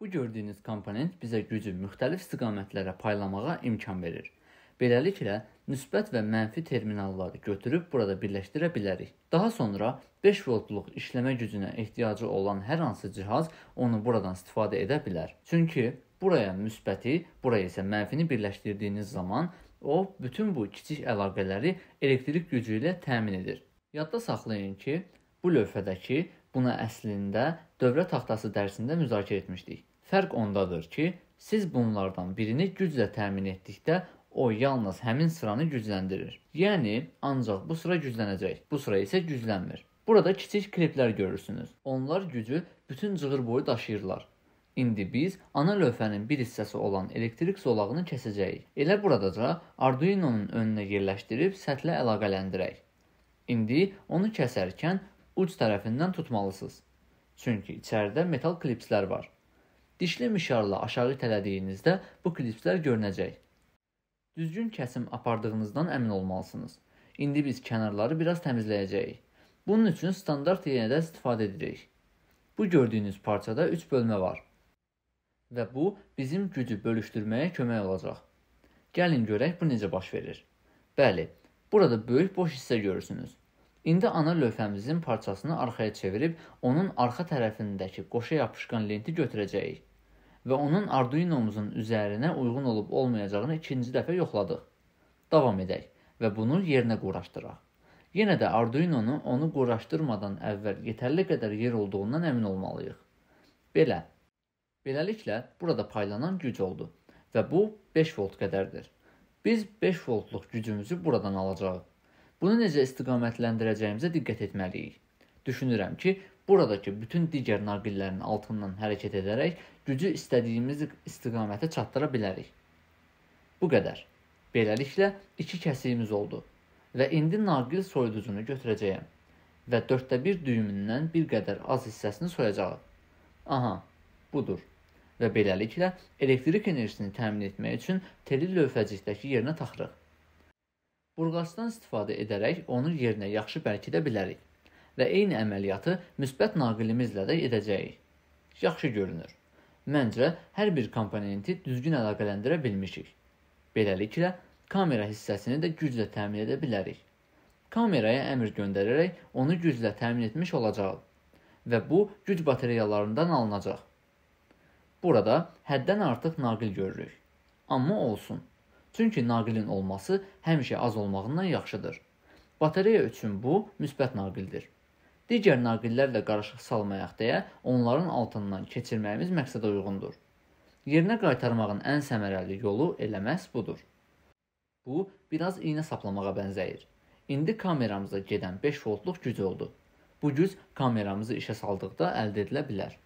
Bu gördüyünüz komponent bizə gücü müxtəlif istiqamətlərə paylamağa imkan verir. Beləliklə, müsbət və mənfi terminalları götürüb burada birləşdirə bilərik. Daha sonra 5 voltluq işləmə gücünə ehtiyacı olan hər hansı cihaz onu buradan istifadə edə bilər. Çünki buraya müsbəti, buraya isə mənfini birləşdirdiyiniz zaman o bütün bu kiçik əlaqələri elektrik gücü ilə təmin edir. Yadda saxlayın ki, bu lövhədəki Bunu əslində dövrə taxtası dərsində müzakirə etmişdik. Fərq ondadır ki, siz bunlardan birini güclə təmin etdikdə o yalnız həmin sıranı gücləndirir. Yəni ancaq bu sıra güclənəcək, bu sıra isə güclənmir. Burada kiçik kliplər görürsünüz. Onlar gücü bütün cığır boyu daşıyırlar. İndi biz ana lövhənin bir hissəsi olan elektrik zolağını kəsəcəyik. Elə buradaca Arduino-nun önünə yerləşdirib səthlə əlaqələndirək. İndi onu kəsərkən uc tərəfindən tutmalısınız. Çünki içəridə metal klipslər var. Dişli mişarla aşağı itələdiyinizdə bu klipslər görünəcək. Düzgün kəsim apardığınızdan əmin olmalısınız. İndi biz kənarları biraz təmizləyəcəyik. Bunun üçün standart iynədən istifadə edirik. Bu gördüyünüz parçada 3 bölmə var və bu bizim gücü bölüşdürməyə kömək olacaq. Gəlin görək bu necə baş verir. Bəli, burada böyük boş hissə görürsünüz. İndi ana lövhəmizin parçasını arxaya çevirib onun arxa tərəfindəki qoşa yapışqan lenti götürəcəyik və onun Arduino-muzun üzərinə uyğun olub olmayacağını ikinci dəfə yoxladıq. Davam edək və bunu yerinə quraşdıraq. Yenə də Arduino-nu onu quraşdırmadan əvvəl yetərli qədər yer olduğundan əmin olmalıyıq. Belə. Beləliklə burada paylanan güc oldu və bu 5 volt qədərdir. Biz 5 voltluq gücümüzü buradan alacağıq. Bunu necə istiqamətləndirəcəyimizə diqqət etməliyik. Düşünürəm ki, buradakı bütün digər naqillərin altından hərəkət edərək gücü istədiyimiz istiqamətə çatdıra bilərik. Bu qədər. Beləliklə 2 kəsiyimiz oldu və indi naqil soyuducunu götürəcəyəm və 1/4 düyümündən bir qədər az hissəsini soyacağıq. Aha, budur. Və beləliklə elektrik enerjisini təmin etmək üçün teli lövhəcikdəki yerinə taxırıq burğasdan istifadə edərək onun yerinə yaxşı bərkidə bilərik və eyni əməliyyatı müsbət naqilimizlə də edəcəyik. Yaxşı görünür. Məncə hər bir komponenti düzgün əlaqələndirə bilmişik. Beləliklə kamera hissəsini də güclə təmin edə bilərik. Kameraya əmr göndərərək onu güclə təmin etmiş olacağıq və bu güc batareyalarından alınacaq. Burada həddən artıq naqil görürük. Amma olsun. Çünki naqilin olması həmişə az olmağından yaxşıdır. Batareya üçün bu müsbət naqildir. Digər naqillərlə qarışıq salmayaq deyə onların altından keçirməyimiz məqsədə uyğundur. Yerinə qaytarmağın ən səmərəli yolu elə məhz budur. Bu biraz iynə saplamağa bənzəyir. İndi kameramıza gedən 5 voltluq güc oldu. Bu güc kameramızı işə saldıqda əldə edilə bilər.